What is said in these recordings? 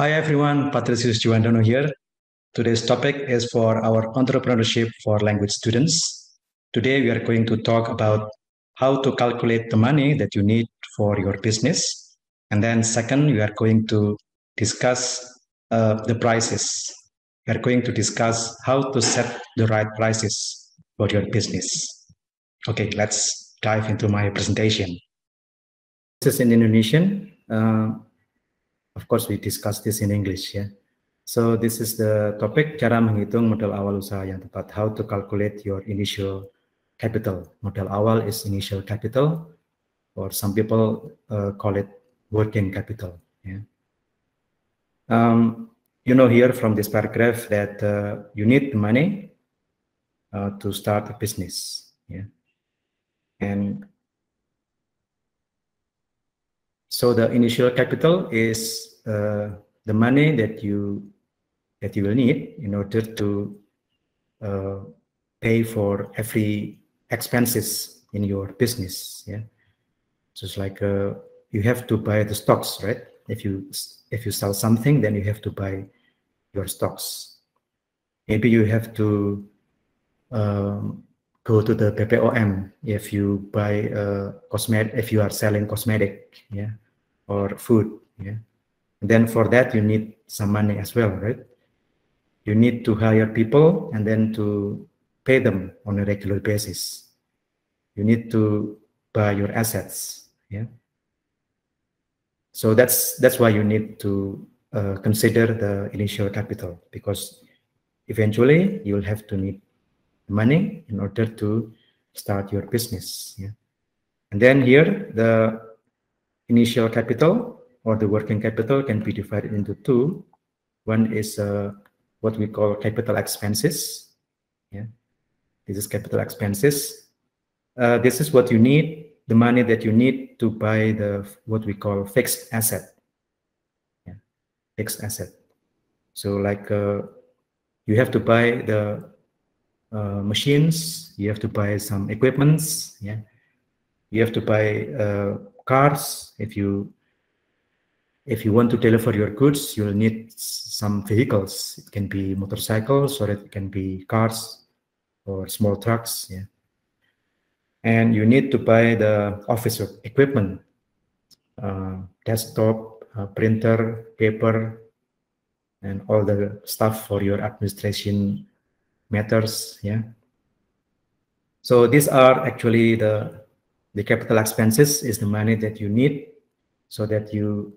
Hi everyone, Patricius Giovandano here. Today's topic is for our entrepreneurship for language students. Today we are going to talk about how to calculate the money that you need for your business. And then second, we are going to discuss uh, the prices. We are going to discuss how to set the right prices for your business. Okay, let's dive into my presentation. This is in Indonesian. Uh, of course, we discuss this in English. Yeah. So this is the topic cara menghitung modal awal usaha yang tepat. How to calculate your initial capital. Modal awal is initial capital, or some people uh, call it working capital. Yeah. Um, you know here from this paragraph that uh, you need money uh, to start a business. Yeah. And so the initial capital is uh, the money that you that you will need in order to uh, pay for every expenses in your business. Yeah, so it's like uh, you have to buy the stocks, right? If you if you sell something, then you have to buy your stocks. Maybe you have to um, go to the PPOM if you buy uh, cosmetic if you are selling cosmetic yeah or food yeah then for that you need some money as well right you need to hire people and then to pay them on a regular basis you need to buy your assets yeah so that's that's why you need to uh, consider the initial capital because eventually you will have to need money in order to start your business yeah and then here the initial capital or the working capital can be divided into two. One is uh, what we call capital expenses. Yeah, this is capital expenses. Uh, this is what you need, the money that you need to buy the what we call fixed asset. Yeah, fixed asset. So like uh, you have to buy the uh, machines, you have to buy some equipments. Yeah, you have to buy uh, cars if you if you want to deliver your goods you'll need some vehicles it can be motorcycles or it can be cars or small trucks yeah and you need to buy the office equipment uh, desktop uh, printer paper and all the stuff for your administration matters yeah so these are actually the the capital expenses is the money that you need so that you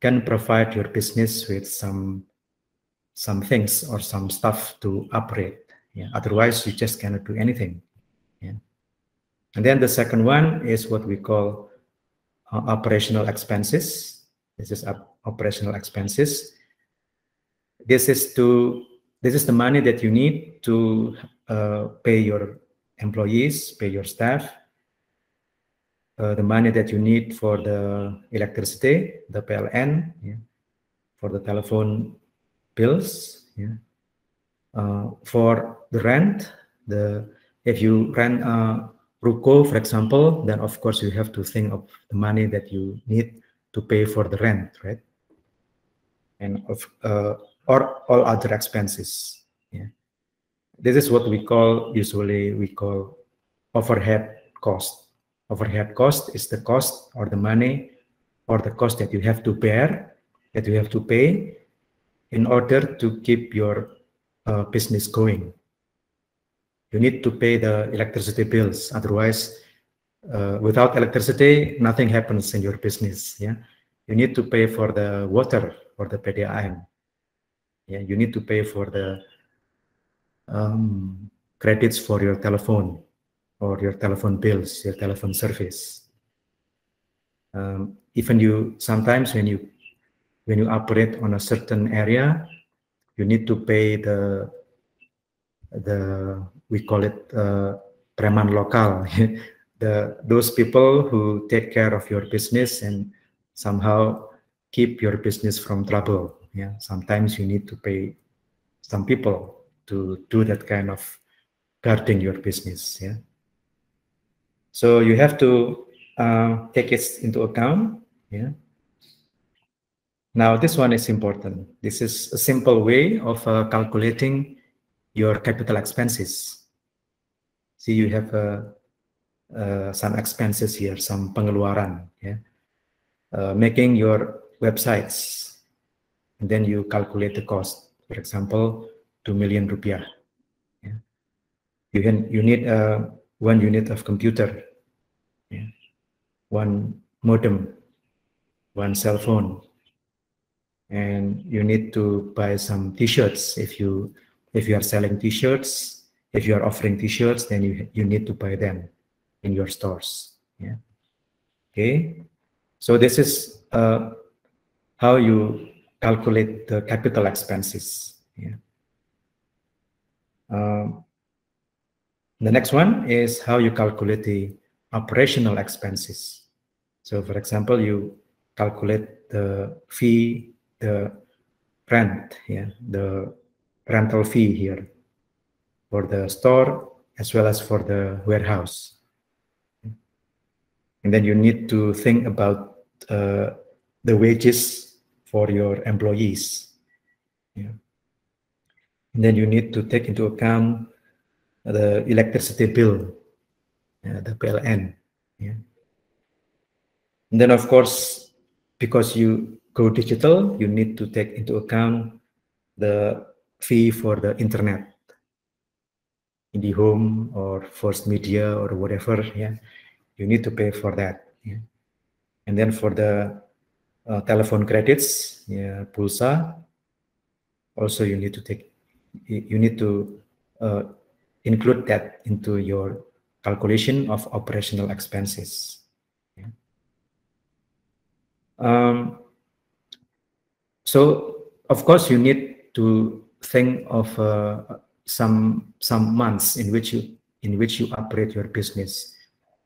can provide your business with some some things or some stuff to operate. Yeah. Otherwise, you just cannot do anything. Yeah. And then the second one is what we call uh, operational expenses. This is operational expenses. This is to this is the money that you need to uh, pay your employees, pay your staff, uh, the money that you need for the electricity, the PLN, yeah, for the telephone bills, yeah, uh, for the rent. The if you rent a ruko, for example, then of course you have to think of the money that you need to pay for the rent, right? And of uh, or all other expenses. Yeah, this is what we call usually we call overhead cost Overhead cost is the cost or the money or the cost that you have to bear, that you have to pay in order to keep your uh, business going. You need to pay the electricity bills. Otherwise, uh, without electricity, nothing happens in your business. Yeah, you need to pay for the water for the PDAM. Yeah, you need to pay for the um, credits for your telephone or your telephone bills, your telephone service. Um, even you sometimes when you when you operate on a certain area, you need to pay the the we call it uh, preman lokal, the those people who take care of your business and somehow keep your business from trouble. Yeah, sometimes you need to pay some people to do that kind of guarding your business. Yeah. So you have to uh, take it into account. Yeah. Now this one is important. This is a simple way of uh, calculating your capital expenses. See, you have uh, uh some expenses here, some pengeluaran. Yeah. Uh, making your websites, and then you calculate the cost. For example, two million rupiah. Yeah. You can you need a uh, one unit of computer, yeah. one modem, one cell phone, and you need to buy some t-shirts if you if you are selling t-shirts if you are offering t-shirts then you, you need to buy them in your stores yeah okay so this is uh, how you calculate the capital expenses yeah uh, the next one is how you calculate the operational expenses. So for example, you calculate the fee, the rent, yeah, the rental fee here for the store as well as for the warehouse. And then you need to think about uh, the wages for your employees. Yeah. And then you need to take into account the electricity bill, uh, the PLN. Yeah. And then, of course, because you go digital, you need to take into account the fee for the internet in the home or first media or whatever. Yeah, you need to pay for that. Yeah. And then for the uh, telephone credits, yeah, pulsa. Also, you need to take, you need to uh, include that into your calculation of operational expenses. Um, so, of course, you need to think of uh, some some months in which you in which you operate your business.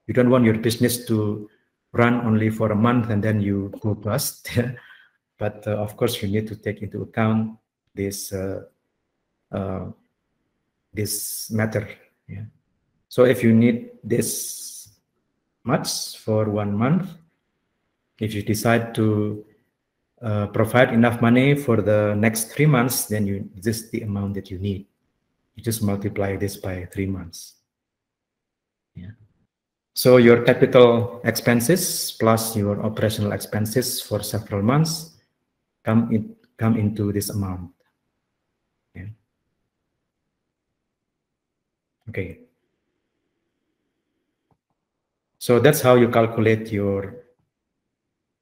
You don't want your business to run only for a month and then you go bust. but uh, of course, you need to take into account this uh, uh this matter yeah so if you need this much for one month if you decide to uh, provide enough money for the next three months then you this the amount that you need you just multiply this by three months yeah so your capital expenses plus your operational expenses for several months come in come into this amount Okay. So that's how you calculate your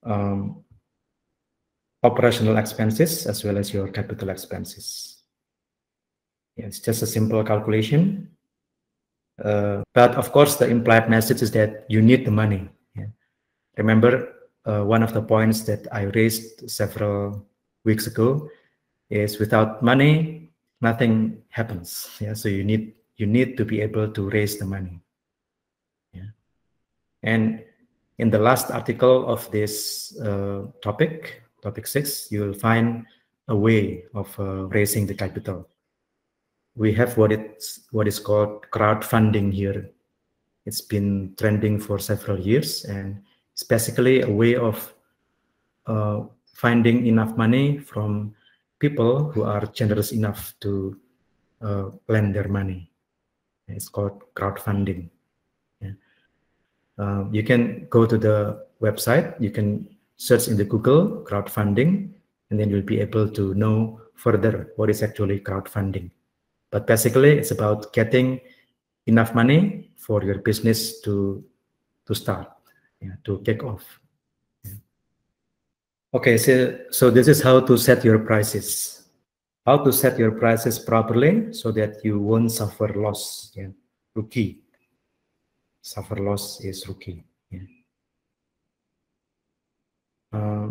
um, operational expenses as well as your capital expenses. Yeah, it's just a simple calculation. Uh, but of course, the implied message is that you need the money. Yeah. Remember, uh, one of the points that I raised several weeks ago is without money, nothing happens. Yeah, so you need you need to be able to raise the money. Yeah. And in the last article of this uh, topic, topic six, you will find a way of uh, raising the capital. We have what it's what is called crowdfunding here. It's been trending for several years, and it's basically a way of uh, finding enough money from people who are generous enough to uh, lend their money. It's called crowdfunding. Yeah. Uh, you can go to the website. You can search in the Google crowdfunding, and then you'll be able to know further what is actually crowdfunding. But basically, it's about getting enough money for your business to to start, yeah, to kick off. Yeah. Okay, so so this is how to set your prices how to set your prices properly so that you won't suffer loss. Yeah, rookie. Suffer loss is rookie. Yeah. Uh,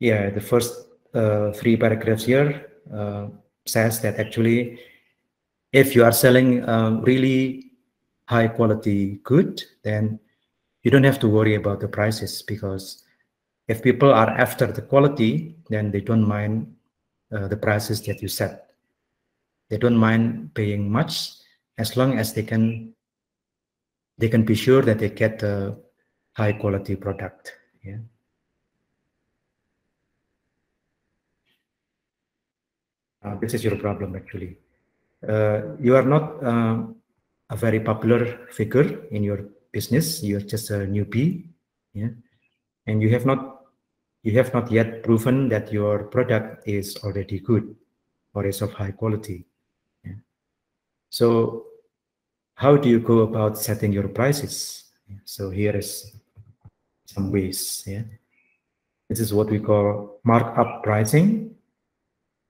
yeah, the first uh, three paragraphs here uh, says that actually, if you are selling um, really high quality good, then you don't have to worry about the prices because if people are after the quality, then they don't mind uh, the prices that you set. They don't mind paying much as long as they can they can be sure that they get a high quality product. Yeah. Uh, this is your problem actually. Uh, you are not uh, a very popular figure in your business you're just a newbie yeah and you have not you have not yet proven that your product is already good or is of high quality yeah. so how do you go about setting your prices so here is some ways yeah this is what we call markup pricing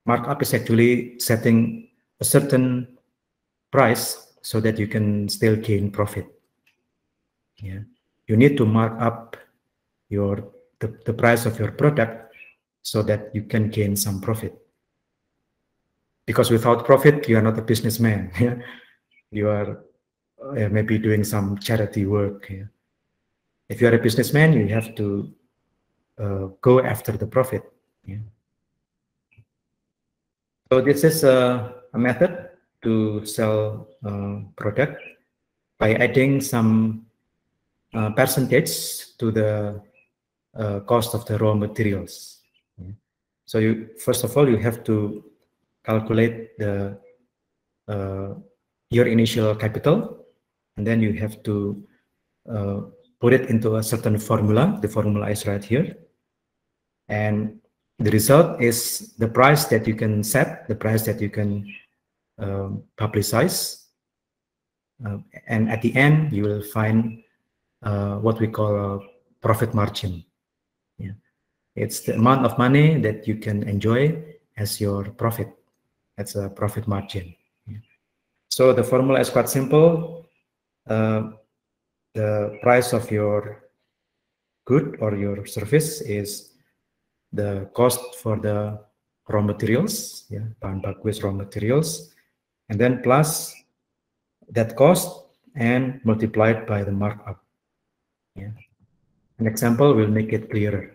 markup is actually setting a certain price so that you can still gain profit yeah, you need to mark up your the, the price of your product so that you can gain some profit because without profit you are not a businessman yeah? you are uh, maybe doing some charity work yeah? if you are a businessman you have to uh, go after the profit yeah? so this is a, a method to sell uh, product by adding some uh, percentage to the uh, cost of the raw materials. So you first of all you have to calculate the uh, your initial capital, and then you have to uh, put it into a certain formula. The formula is right here, and the result is the price that you can set, the price that you can um, publicize, and at the end you will find uh, what we call profit margin. Yeah. It's the amount of money that you can enjoy as your profit. That's a profit margin. So the formula is quite simple. Uh, the price of your good or your service is the cost for the raw materials, yeah, bahan baku raw materials, and then plus that cost and multiplied by the markup. Yeah. An example will make it clearer.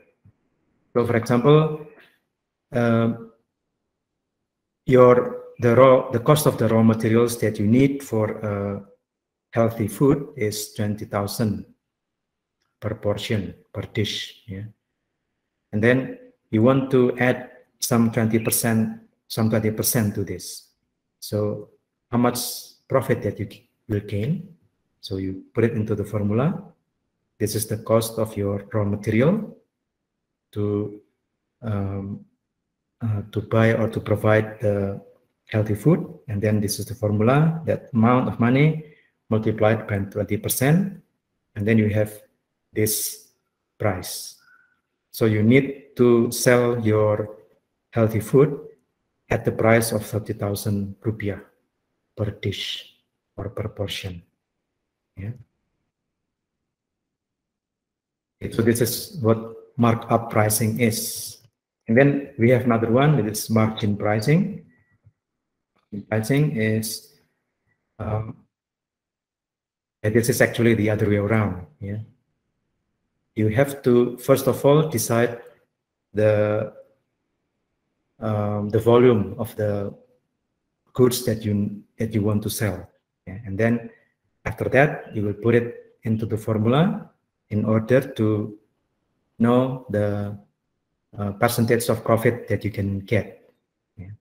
So for example, uh, your the raw the cost of the raw materials that you need for uh, healthy food is 20,000 per portion per dish yeah and then you want to add some 20% some 20% to this so how much profit that you will gain so you put it into the formula this is the cost of your raw material to um, uh, to buy or to provide the healthy food and then this is the formula that amount of money multiplied by 20% and then you have this price so you need to sell your healthy food at the price of 30,000 rupiah per dish or per portion yeah so this is what markup pricing is. And then we have another one is margin pricing. Pricing is um, this is actually the other way around. Yeah, you have to first of all decide the um, the volume of the goods that you that you want to sell, yeah? and then after that you will put it into the formula in order to know the uh, percentage of profit that you can get. Yeah.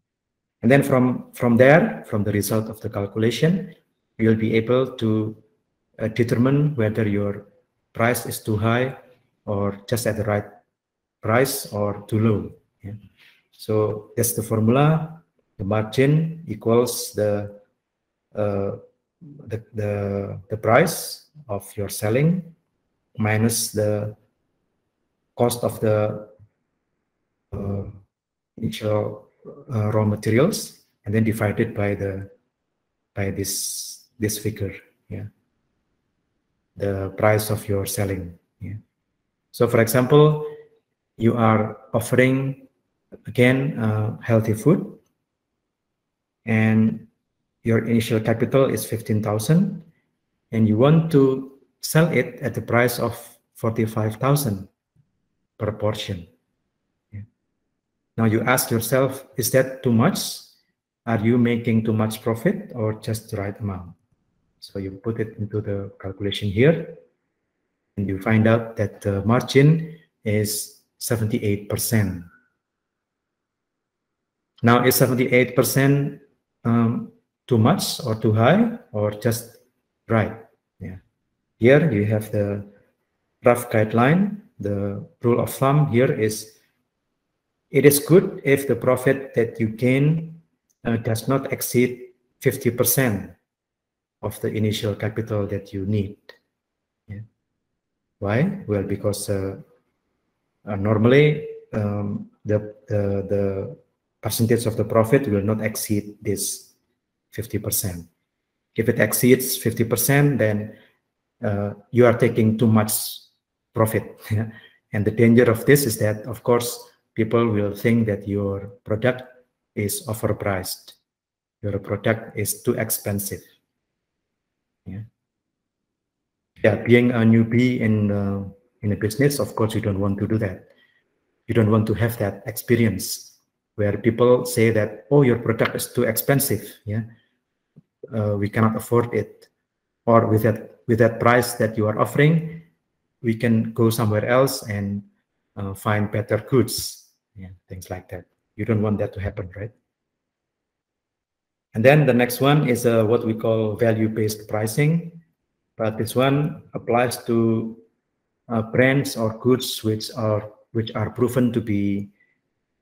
And then from, from there, from the result of the calculation, you'll be able to uh, determine whether your price is too high or just at the right price or too low. Yeah. So that's the formula. The margin equals the, uh, the, the, the price of your selling minus the cost of the uh, initial uh, uh, raw materials and then divided by the by this this figure yeah the price of your selling yeah so for example you are offering again uh, healthy food and your initial capital is 15,000 and you want to sell it at the price of 45,000 per portion. Now you ask yourself, is that too much? Are you making too much profit or just the right amount? So you put it into the calculation here and you find out that the margin is 78%. Now is 78% um, too much or too high or just right? Here you have the rough guideline. The rule of thumb here is it is good if the profit that you gain uh, does not exceed 50% of the initial capital that you need. Yeah. Why? Well, because uh, uh, normally um, the, the, the percentage of the profit will not exceed this 50%. If it exceeds 50%, then uh, you are taking too much profit. and the danger of this is that, of course, people will think that your product is overpriced, your product is too expensive. Yeah. Yeah, being a newbie in uh, in a business, of course, you don't want to do that. You don't want to have that experience where people say that, "Oh, your product is too expensive. Yeah, uh, we cannot afford it," or with that with that price that you are offering, we can go somewhere else and uh, find better goods and yeah, things like that. You don't want that to happen, right? And then the next one is uh, what we call value-based pricing. But this one applies to uh, brands or goods which are which are proven to be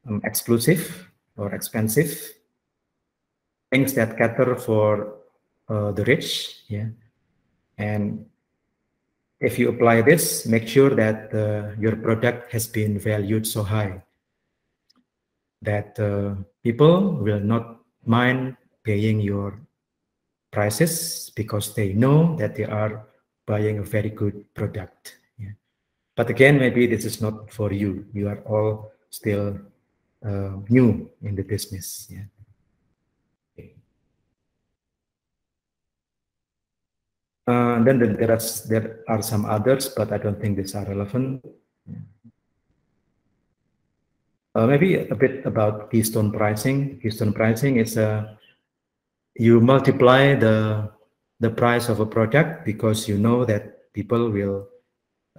um, exclusive or expensive, things that cater for uh, the rich, yeah, and if you apply this, make sure that uh, your product has been valued so high that uh, people will not mind paying your prices because they know that they are buying a very good product. Yeah. But again, maybe this is not for you. You are all still uh, new in the business. Yeah. Uh, then there are, there are some others, but I don't think these are relevant. Uh, maybe a bit about keystone pricing. Keystone pricing is a uh, you multiply the the price of a product because you know that people will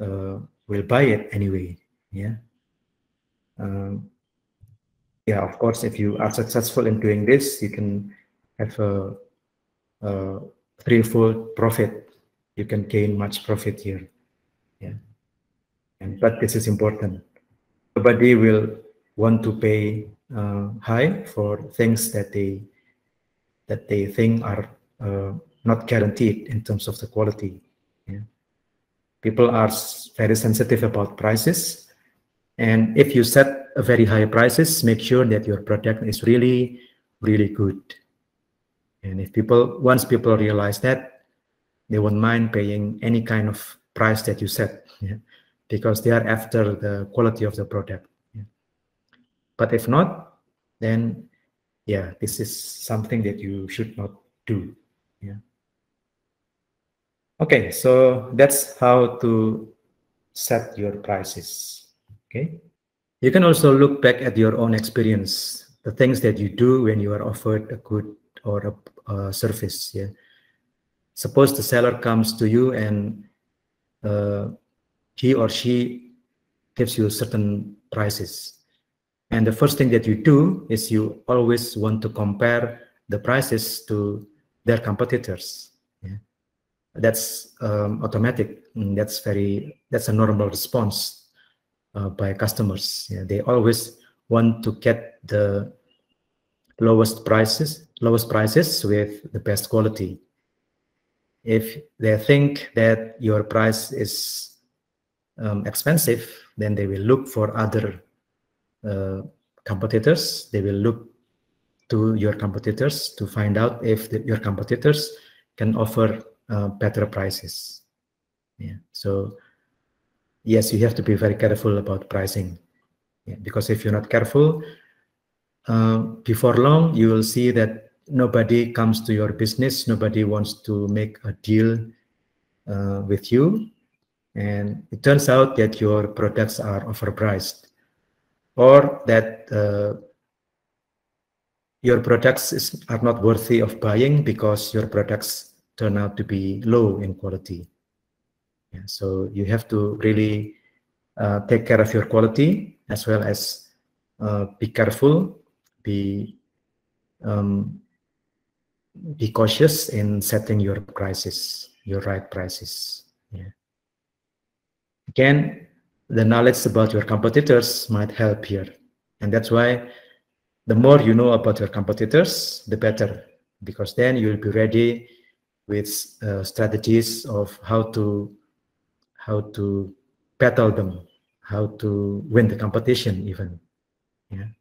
uh, will buy it anyway. Yeah. Um, yeah. Of course, if you are successful in doing this, you can have a, a threefold profit. You can gain much profit here. Yeah. And but this is important. Nobody will want to pay uh, high for things that they that they think are uh, not guaranteed in terms of the quality. Yeah. People are very sensitive about prices, and if you set a very high prices, make sure that your product is really, really good. And if people, once people realize that, they won't mind paying any kind of price that you set, yeah, because they are after the quality of the product. Yeah. But if not, then yeah, this is something that you should not do. Yeah. Okay, so that's how to set your prices. Okay. You can also look back at your own experience, the things that you do when you are offered a good or a uh, service. Yeah. Suppose the seller comes to you and uh, he or she gives you certain prices. And the first thing that you do is you always want to compare the prices to their competitors. Yeah. That's um, automatic. Mm, that's very, that's a normal response uh, by customers. Yeah. They always want to get the lowest prices lowest prices with the best quality. If they think that your price is um, expensive, then they will look for other uh, competitors. They will look to your competitors to find out if the, your competitors can offer uh, better prices. Yeah. So yes, you have to be very careful about pricing, yeah, because if you're not careful, uh, before long you will see that nobody comes to your business, nobody wants to make a deal uh, with you, and it turns out that your products are overpriced, or that uh, your products is, are not worthy of buying because your products turn out to be low in quality. Yeah, so you have to really uh, take care of your quality as well as uh, be careful, be um, be cautious in setting your prices, your right prices. Yeah. Again, the knowledge about your competitors might help here. And that's why the more you know about your competitors, the better, because then you'll be ready with uh, strategies of how to how to battle them, how to win the competition even. Yeah.